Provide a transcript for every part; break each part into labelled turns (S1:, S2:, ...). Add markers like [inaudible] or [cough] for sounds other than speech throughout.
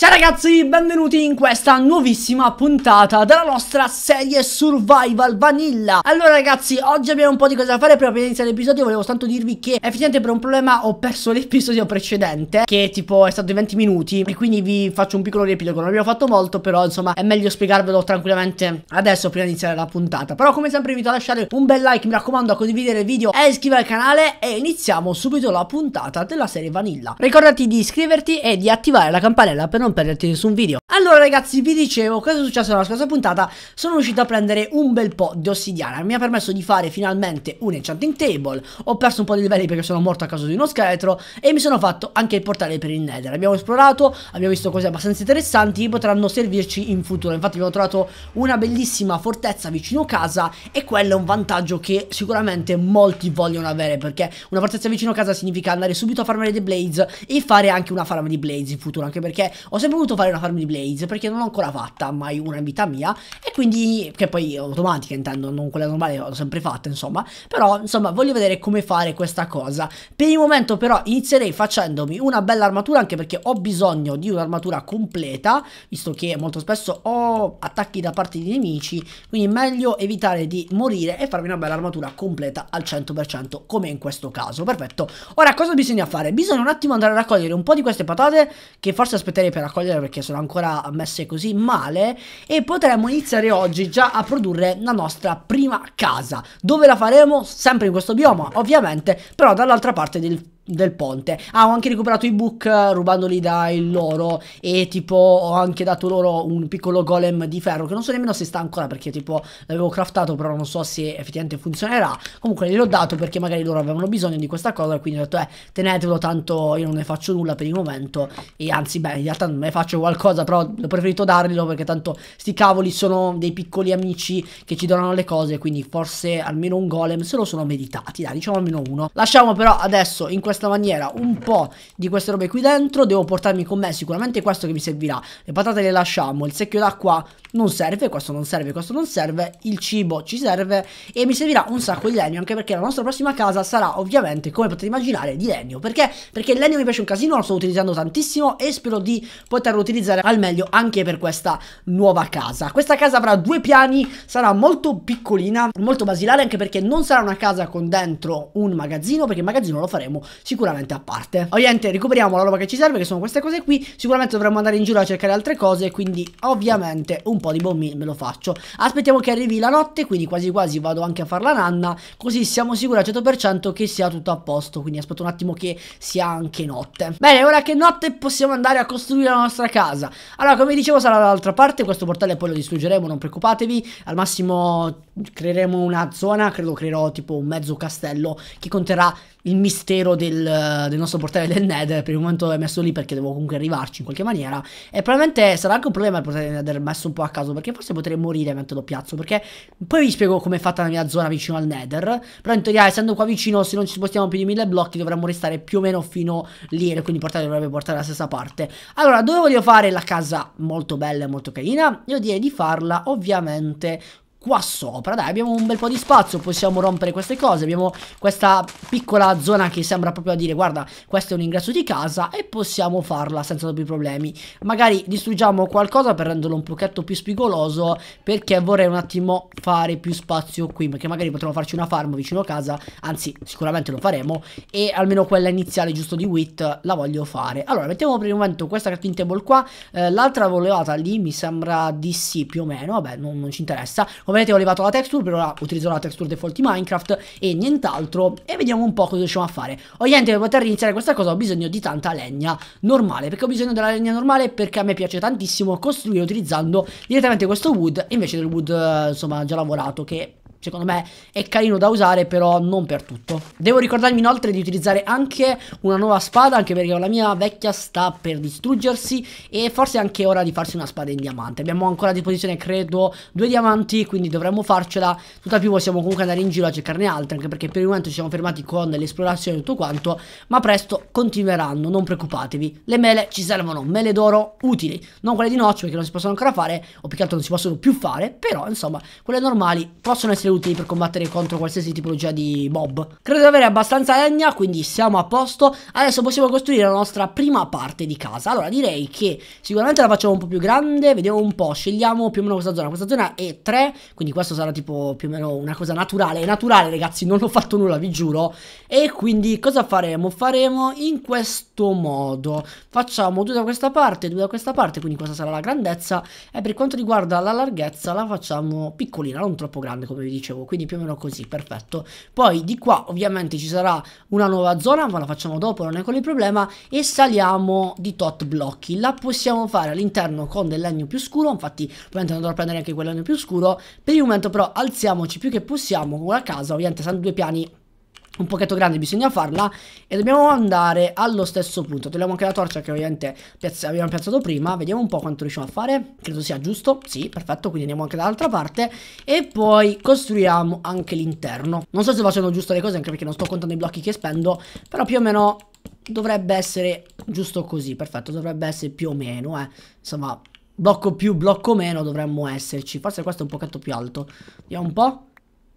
S1: Ciao ragazzi, benvenuti in questa nuovissima puntata della nostra serie Survival Vanilla Allora ragazzi, oggi abbiamo un po' di cose da fare, prima di iniziare l'episodio volevo soltanto dirvi che effettivamente per un problema ho perso l'episodio precedente Che tipo è stato di 20 minuti e quindi vi faccio un piccolo riepilogo, non abbiamo fatto molto però insomma è meglio spiegarvelo tranquillamente adesso prima di iniziare la puntata Però come sempre vi invito a lasciare un bel like, mi raccomando a condividere il video e iscrivervi al canale e iniziamo subito la puntata della serie Vanilla Ricordati di iscriverti e di attivare la campanella per non non perderti nessun video. Allora ragazzi vi dicevo cosa è successo nella scorsa puntata Sono riuscito a prendere un bel po' di ossidiana Mi ha permesso di fare finalmente un enchanting table Ho perso un po' di livelli perché sono morto a causa di uno scheletro E mi sono fatto anche il portale per il nether Abbiamo esplorato, abbiamo visto cose abbastanza interessanti che Potranno servirci in futuro Infatti abbiamo trovato una bellissima fortezza vicino casa E quello è un vantaggio che sicuramente molti vogliono avere Perché una fortezza vicino casa significa andare subito a farmare dei blaze E fare anche una farm di blaze in futuro Anche perché ho sempre voluto fare una farm di blaze Maze perché non l'ho ancora fatta mai una in vita mia e quindi che poi automatica intendo non quella normale l'ho sempre fatta insomma però insomma voglio vedere come fare questa cosa per il momento però inizierei facendomi una bella armatura anche perché ho bisogno di un'armatura completa visto che molto spesso ho attacchi da parte di nemici quindi meglio evitare di morire e farmi una bella armatura completa al 100% come in questo caso perfetto ora cosa bisogna fare? bisogna un attimo andare a raccogliere un po' di queste patate che forse aspetterei per raccogliere perché sono ancora messe così male e potremmo iniziare oggi già a produrre la nostra prima casa dove la faremo sempre in questo bioma ovviamente però dall'altra parte del del ponte. Ah, ho anche recuperato i book eh, rubandoli dai loro e tipo ho anche dato loro un piccolo golem di ferro che non so nemmeno se sta ancora perché tipo l'avevo craftato però non so se effettivamente funzionerà. Comunque gliel'ho dato perché magari loro avevano bisogno di questa cosa quindi ho detto eh tenetelo tanto io non ne faccio nulla per il momento e anzi beh in realtà non ne faccio qualcosa però ho preferito darglielo perché tanto sti cavoli sono dei piccoli amici che ci donano le cose quindi forse almeno un golem se lo sono meditati dai diciamo almeno uno. Lasciamo però adesso in questa questa maniera un po' di queste robe qui dentro, devo portarmi con me sicuramente questo che mi servirà, le patate le lasciamo, il secchio d'acqua non serve, questo non serve, questo non serve, il cibo ci serve e mi servirà un sacco di legno, anche perché la nostra prossima casa sarà ovviamente, come potete immaginare, di legno. Perché? Perché il legno mi piace un casino, lo sto utilizzando tantissimo e spero di poterlo utilizzare al meglio anche per questa nuova casa. Questa casa avrà due piani, sarà molto piccolina, molto basilare, anche perché non sarà una casa con dentro un magazzino, perché il magazzino lo faremo sicuramente a parte. Ovviamente recuperiamo la roba che ci serve, che sono queste cose qui, sicuramente dovremmo andare in giro a cercare altre cose, quindi ovviamente un un po' di bombi me lo faccio. Aspettiamo che arrivi la notte, quindi quasi quasi vado anche a far la nanna, così siamo sicuri al 100% che sia tutto a posto, quindi aspetto un attimo che sia anche notte. Bene, ora che è notte possiamo andare a costruire la nostra casa. Allora, come dicevo sarà dall'altra parte, questo portale poi lo distruggeremo, non preoccupatevi, al massimo creeremo una zona, credo creerò tipo un mezzo castello che conterrà il mistero del, del, nostro portale del Nether. Per il momento è messo lì perché devo comunque arrivarci in qualche maniera. E probabilmente sarà anche un problema il portale del Nether messo un po' a caso. Perché forse potrei morire mentre lo piazzo. Perché poi vi spiego come è fatta la mia zona vicino al Nether. Però in teoria, essendo qua vicino, se non ci spostiamo più di mille blocchi, dovremmo restare più o meno fino lì. E quindi il portale dovrebbe portare la stessa parte. Allora, dove voglio fare la casa molto bella e molto carina? Io direi di farla ovviamente qua sopra Dai abbiamo un bel po' di spazio Possiamo rompere queste cose Abbiamo questa piccola zona che sembra proprio a dire Guarda questo è un ingresso di casa E possiamo farla senza doppi problemi Magari distruggiamo qualcosa per renderlo un pochetto più spigoloso Perché vorrei un attimo fare più spazio qui Perché magari potremmo farci una farm vicino a casa Anzi sicuramente lo faremo E almeno quella iniziale giusto di Wit la voglio fare Allora mettiamo per il momento questa crafting table qua eh, L'altra volevata lì mi sembra di sì più o meno Vabbè non, non ci interessa come vedete ho levato la texture, per ora utilizzerò la texture default di Minecraft e nient'altro e vediamo un po' cosa riusciamo a fare. Ovviamente oh, per poter iniziare questa cosa ho bisogno di tanta legna normale, perché ho bisogno della legna normale perché a me piace tantissimo costruire utilizzando direttamente questo wood invece del wood eh, insomma già lavorato che secondo me è carino da usare però non per tutto Devo ricordarmi inoltre di utilizzare anche una nuova spada anche perché la mia vecchia sta per distruggersi e forse è anche ora di farsi una spada in diamante Abbiamo ancora a disposizione credo due diamanti quindi dovremmo farcela Tutta più possiamo comunque andare in giro a cercarne altre anche perché per il momento ci siamo fermati con l'esplorazione e tutto quanto Ma presto continueranno non preoccupatevi Le mele ci servono, mele d'oro utili Non quelle di noccio perché non si possono ancora fare o più che altro non si possono più fare Però insomma quelle normali possono essere essere utili per combattere contro qualsiasi tipologia di mob. Credo di avere abbastanza legna, quindi siamo a posto. Adesso possiamo costruire la nostra prima parte di casa. Allora, direi che sicuramente la facciamo un po' più grande, vediamo un po', scegliamo più o meno questa zona. Questa zona è 3, quindi questo sarà tipo più o meno una cosa naturale. È naturale, ragazzi, non ho fatto nulla, vi giuro. E quindi cosa faremo? Faremo in questo modo. Facciamo due da questa parte, due da questa parte, quindi questa sarà la grandezza. E per quanto riguarda la larghezza la facciamo piccolina, non troppo grande, come vi dicevo dicevo, quindi più o meno così, perfetto. Poi di qua ovviamente ci sarà una nuova zona, ma la facciamo dopo, non è quello il problema, e saliamo di tot blocchi. La possiamo fare all'interno con del legno più scuro, infatti ovviamente non dovrò prendere anche quel legno più scuro. Per il momento però alziamoci più che possiamo con la casa, ovviamente saranno due piani un pochetto grande bisogna farla e dobbiamo andare allo stesso punto togliamo anche la torcia che ovviamente piazza abbiamo piazzato prima vediamo un po' quanto riusciamo a fare credo sia giusto sì perfetto quindi andiamo anche dall'altra parte e poi costruiamo anche l'interno non so se facendo giusto le cose anche perché non sto contando i blocchi che spendo però più o meno dovrebbe essere giusto così perfetto dovrebbe essere più o meno eh. insomma blocco più blocco meno dovremmo esserci forse questo è un pochetto più alto vediamo un po'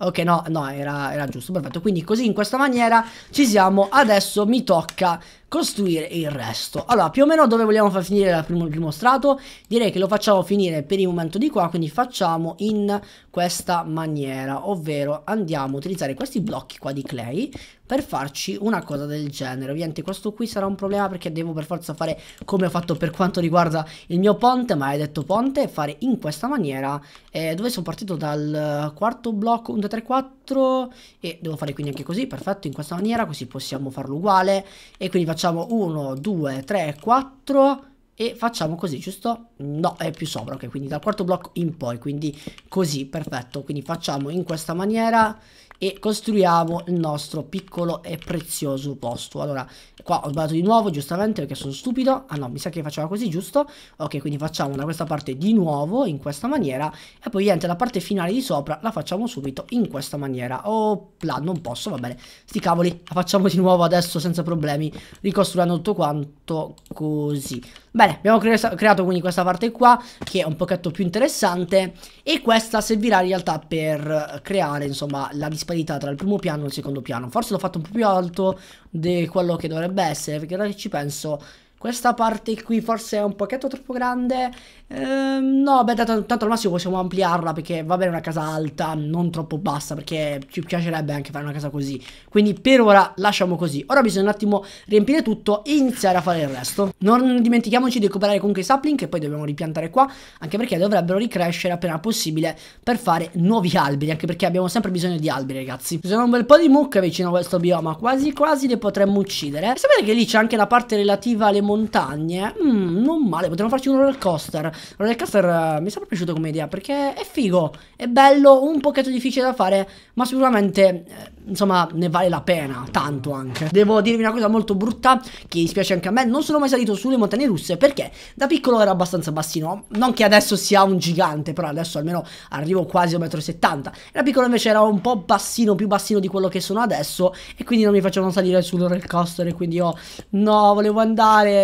S1: Ok, no, no, era, era giusto, perfetto. Quindi così in questa maniera ci siamo. Adesso mi tocca costruire il resto allora più o meno dove vogliamo far finire primo, il primo strato direi che lo facciamo finire per il momento di qua quindi facciamo in questa maniera ovvero andiamo a utilizzare questi blocchi qua di clay per farci una cosa del genere ovviamente questo qui sarà un problema perché devo per forza fare come ho fatto per quanto riguarda il mio ponte ma hai detto ponte fare in questa maniera eh, dove sono partito dal quarto blocco 1 2 3 4 4 e devo fare quindi anche così, perfetto, in questa maniera, così possiamo farlo uguale e quindi facciamo 1, 2, 3, 4 e facciamo così, giusto? No, è più sopra, ok, quindi dal quarto blocco in poi, quindi così, perfetto, quindi facciamo in questa maniera e costruiamo il nostro piccolo e prezioso posto. Allora, qua ho sbagliato di nuovo, giustamente, perché sono stupido. Ah no, mi sa che faceva così, giusto? Ok, quindi facciamo da questa parte di nuovo, in questa maniera, e poi niente, la parte finale di sopra la facciamo subito in questa maniera. Oh, là, non posso, va bene. Sti cavoli, la facciamo di nuovo adesso senza problemi, ricostruendo tutto quanto così. Bene, abbiamo cre creato quindi questa parte qua che è un pochetto più interessante e questa servirà in realtà per creare insomma la disparità tra il primo piano e il secondo piano. Forse l'ho fatto un po' più alto di quello che dovrebbe essere perché ora che ci penso questa parte qui forse è un pochetto troppo grande. Ehm, no, beh, tanto, tanto, al massimo possiamo ampliarla perché va bene una casa alta, non troppo bassa, perché ci piacerebbe anche fare una casa così. Quindi per ora lasciamo così. Ora bisogna un attimo riempire tutto e iniziare a fare il resto. Non dimentichiamoci di recuperare comunque i sapling che poi dobbiamo ripiantare qua, anche perché dovrebbero ricrescere appena possibile per fare nuovi alberi, anche perché abbiamo sempre bisogno di alberi, ragazzi. Ci sono un bel po' di mucche vicino a questo bioma, quasi quasi le potremmo uccidere. E sapete che lì c'è anche la parte relativa alle montagne. Mm, non male, potremmo farci un roller coaster. Il roller coaster uh, mi è sempre piaciuto come idea perché è figo, è bello, un pochetto difficile da fare, ma sicuramente eh, insomma ne vale la pena, tanto anche. Devo dirvi una cosa molto brutta che dispiace anche a me, non sono mai salito sulle montagne russe perché da piccolo ero abbastanza bassino, non che adesso sia un gigante, però adesso almeno arrivo quasi a 1,70 m. Da piccolo invece ero un po' bassino, più bassino di quello che sono adesso e quindi non mi facevano salire sul roller coaster e quindi io no, volevo andare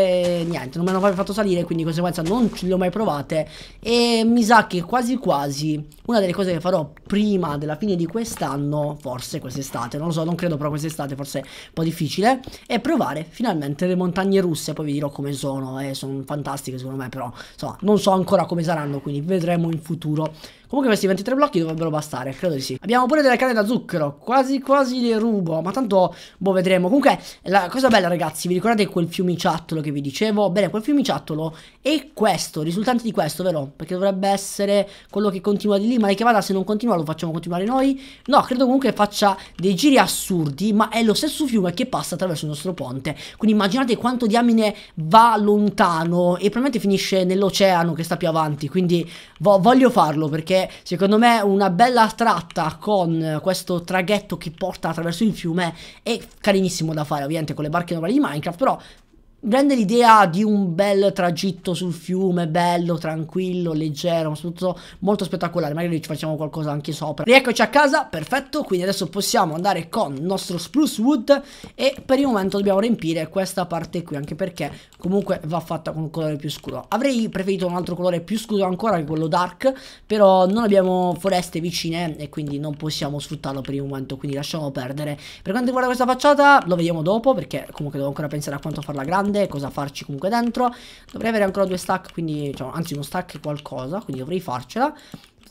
S1: niente, non me l'hanno mai fatto salire, quindi di conseguenza non ce le ho mai provate e mi sa che quasi quasi una delle cose che farò prima della fine di quest'anno, forse quest'estate, non lo so, non credo però quest'estate, forse un po' difficile, è provare finalmente le montagne russe, poi vi dirò come sono, eh, sono fantastiche secondo me, però insomma non so ancora come saranno, quindi vedremo in futuro Comunque questi 23 blocchi dovrebbero bastare, credo di sì. Abbiamo pure delle canne da zucchero, quasi quasi le rubo, ma tanto boh vedremo. Comunque la cosa bella ragazzi, vi ricordate quel fiumiciattolo che vi dicevo? Bene, quel fiumiciattolo è questo, risultante di questo, vero? Perché dovrebbe essere quello che continua di lì, ma che vada se non continua lo facciamo continuare noi. No, credo comunque faccia dei giri assurdi, ma è lo stesso fiume che passa attraverso il nostro ponte. Quindi immaginate quanto diamine va lontano e probabilmente finisce nell'oceano che sta più avanti, quindi vo voglio farlo perché secondo me una bella tratta con questo traghetto che porta attraverso il fiume è carinissimo da fare, ovviamente con le barche normali di Minecraft, però rende l'idea di un bel tragitto sul fiume, bello, tranquillo, leggero, ma soprattutto molto spettacolare. Magari ci facciamo qualcosa anche sopra. Rieccoci a casa, perfetto. Quindi adesso possiamo andare con il nostro spruce wood e per il momento dobbiamo riempire questa parte qui, anche perché comunque va fatta con un colore più scuro. Avrei preferito un altro colore più scuro ancora che quello dark, però non abbiamo foreste vicine e quindi non possiamo sfruttarlo per il momento, quindi lasciamo perdere. Per quanto riguarda questa facciata lo vediamo dopo perché comunque devo ancora pensare a quanto farla grande grande Cosa farci comunque dentro Dovrei avere ancora due stack quindi cioè, Anzi uno stack e qualcosa quindi dovrei farcela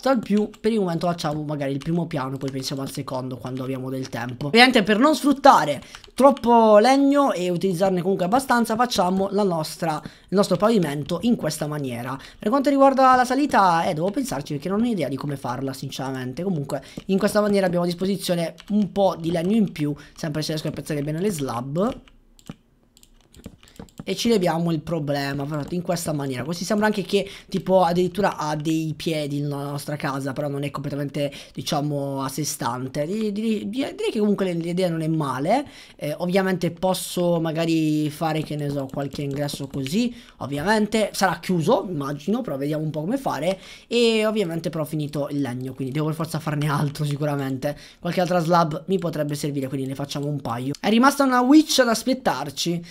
S1: al più per il momento facciamo magari il primo piano poi pensiamo al secondo quando abbiamo del tempo ovviamente per non sfruttare troppo legno e utilizzarne comunque abbastanza facciamo nostra, il nostro pavimento in questa maniera per quanto riguarda la salita eh devo pensarci perché non ho idea di come farla sinceramente comunque in questa maniera abbiamo a disposizione un po' di legno in più sempre se riesco a piazzare bene le slab e ci leviamo il problema in questa maniera così sembra anche che tipo addirittura ha dei piedi Nella nostra casa però non è completamente diciamo a sé stante direi, direi che comunque l'idea non è male eh, ovviamente posso magari fare che ne so qualche ingresso così ovviamente sarà chiuso immagino però vediamo un po' come fare e ovviamente però ho finito il legno quindi devo per forza farne altro sicuramente qualche altra slab mi potrebbe servire quindi ne facciamo un paio è rimasta una witch ad aspettarci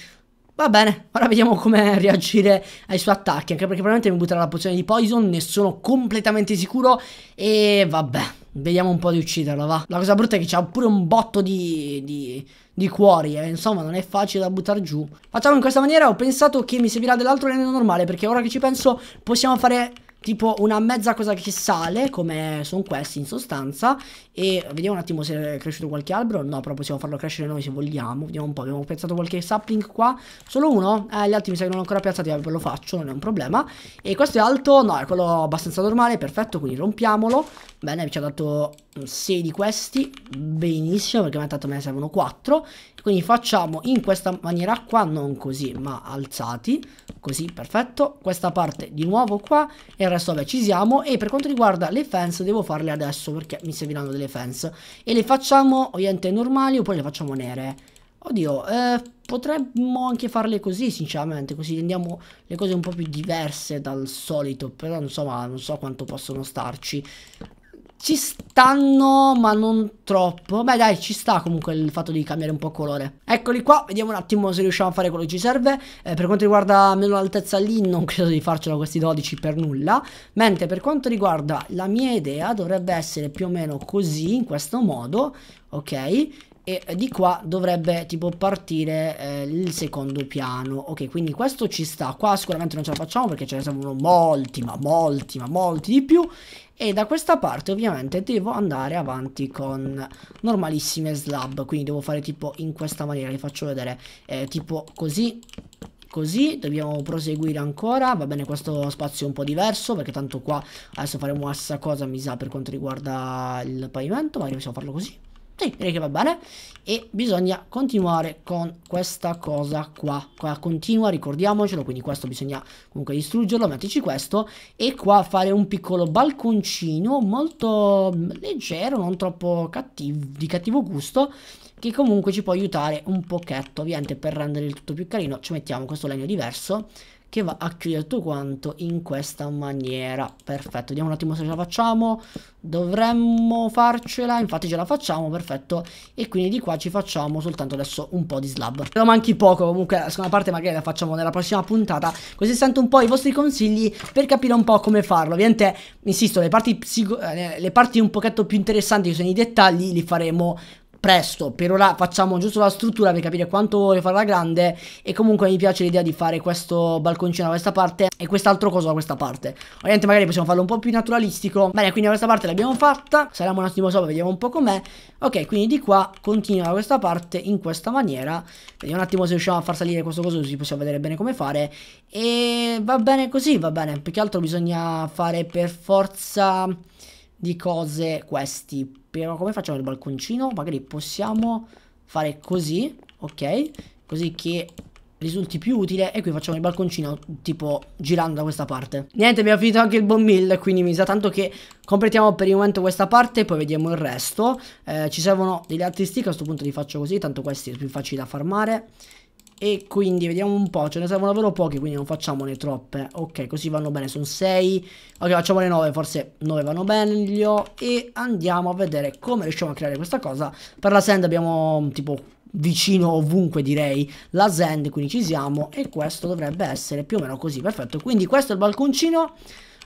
S1: Va bene, ora vediamo come reagire ai suoi attacchi, anche perché probabilmente mi butterà la pozione di poison, ne sono completamente sicuro e vabbè, vediamo un po' di ucciderlo, va. La cosa brutta è che c'ha pure un botto di, di, di cuori, eh. insomma non è facile da buttare giù. Facciamo in questa maniera, ho pensato che mi servirà dell'altro veleno normale, perché ora che ci penso possiamo fare tipo una mezza cosa che sale, come sono questi in sostanza, e vediamo un attimo se è cresciuto qualche albero, no, però possiamo farlo crescere noi se vogliamo, vediamo un po', abbiamo piazzato qualche sapling qua, solo uno, eh, gli altri mi sa che non l'ho ancora piazzati, ve lo faccio, non è un problema, e questo è alto, no, è quello abbastanza normale, perfetto, quindi rompiamolo, bene, ci ha dato 6 di questi, benissimo, perché a me tanto me ne servono 4, quindi facciamo in questa maniera qua, non così, ma alzati, così perfetto questa parte di nuovo qua e il resto vabbè ci siamo e per quanto riguarda le fence devo farle adesso perché mi serviranno delle fence e le facciamo ovviamente normali oppure le facciamo nere oddio eh, potremmo anche farle così sinceramente così rendiamo le cose un po' più diverse dal solito però insomma non so quanto possono starci ci stanno, ma non troppo. Beh, dai, ci sta comunque il fatto di cambiare un po' colore. Eccoli qua, vediamo un attimo se riusciamo a fare quello che ci serve. Eh, per quanto riguarda meno l'altezza lì, non [laughs] credo di farcela questi 12 per nulla. Mentre per quanto riguarda la mia idea, dovrebbe essere più o meno così, in questo modo, ok? e di qua dovrebbe tipo partire eh, il secondo piano ok quindi questo ci sta qua sicuramente non ce la facciamo perché ce ne servono molti ma molti ma molti di più e da questa parte ovviamente devo andare avanti con normalissime slab quindi devo fare tipo in questa maniera vi faccio vedere eh, tipo così così dobbiamo proseguire ancora va bene questo spazio è un po' diverso perché tanto qua adesso faremo la stessa cosa mi sa per quanto riguarda il pavimento magari possiamo farlo così direi che va bene e bisogna continuare con questa cosa qua qua continua ricordiamocelo quindi questo bisogna comunque distruggerlo metterci questo e qua fare un piccolo balconcino molto leggero non troppo cattivo, di cattivo gusto che comunque ci può aiutare un pochetto ovviamente per rendere il tutto più carino ci mettiamo questo legno diverso che va a chiudere tutto quanto in questa maniera perfetto vediamo un attimo se ce la facciamo dovremmo farcela infatti ce la facciamo perfetto e quindi di qua ci facciamo soltanto adesso un po' di slab però manchi poco comunque la seconda parte magari la facciamo nella prossima puntata così sento un po' i vostri consigli per capire un po' come farlo ovviamente insisto le parti, eh, le parti un pochetto più interessanti che sono i dettagli li faremo presto. Per ora facciamo giusto la struttura per capire quanto vuole farla grande e comunque mi piace l'idea di fare questo balconcino da questa parte e quest'altro coso da questa parte. Ovviamente magari possiamo farlo un po' più naturalistico. Bene, quindi questa parte l'abbiamo fatta. Saliamo un attimo sopra, vediamo un po' com'è. Ok, quindi di qua continua da questa parte in questa maniera. Vediamo un attimo se riusciamo a far salire questo coso così possiamo vedere bene come fare. E va bene così, va bene. perché altro bisogna fare per forza di cose questi. Però come facciamo il balconcino? Magari possiamo fare così, ok? Così che risulti più utile e qui facciamo il balconcino tipo girando da questa parte niente abbiamo finito anche il bomb mill quindi mi sa tanto che completiamo per il momento questa parte poi vediamo il resto eh, ci servono degli altri stick a questo punto li faccio così tanto questi sono più facili da farmare e quindi vediamo un po', ce ne servono davvero pochi, quindi non facciamone troppe. Ok, così vanno bene, sono 6. Ok, facciamone 9, forse 9 vanno meglio. E andiamo a vedere come riusciamo a creare questa cosa. Per la sand abbiamo tipo vicino ovunque direi la sand, quindi ci siamo. E questo dovrebbe essere più o meno così, perfetto. Quindi questo è il balconcino.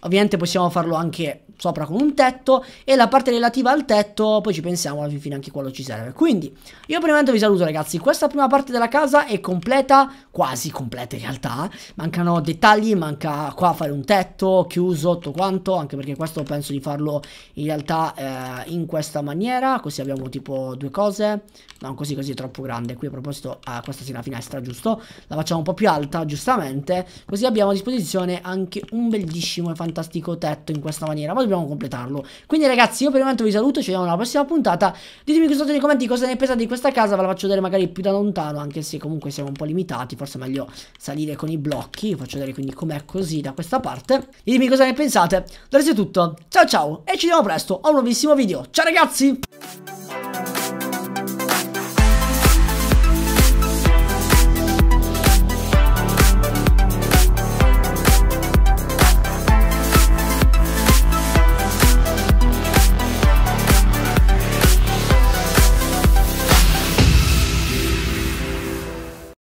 S1: Ovviamente possiamo farlo anche sopra con un tetto e la parte relativa al tetto poi ci pensiamo alla fine anche quello ci serve. Quindi io prima vi saluto ragazzi, questa prima parte della casa è completa, quasi completa in realtà, mancano dettagli, manca qua fare un tetto chiuso, tutto quanto, anche perché questo penso di farlo in realtà eh, in questa maniera, così abbiamo tipo due cose, non così così è troppo grande, qui a proposito ah, questa sia la finestra giusto, la facciamo un po' più alta giustamente, così abbiamo a disposizione anche un bellissimo e fantastico fantastico tetto in questa maniera, ma dobbiamo completarlo. Quindi ragazzi, io per il momento vi saluto, ci vediamo alla prossima puntata. Ditemi qui sotto nei commenti cosa ne pensate di questa casa, ve la faccio vedere magari più da lontano, anche se comunque siamo un po' limitati, forse è meglio salire con i blocchi, vi faccio vedere quindi com'è così da questa parte. Ditemi cosa ne pensate. Da adesso è tutto, ciao ciao e ci vediamo presto a un nuovissimo video. Ciao ragazzi!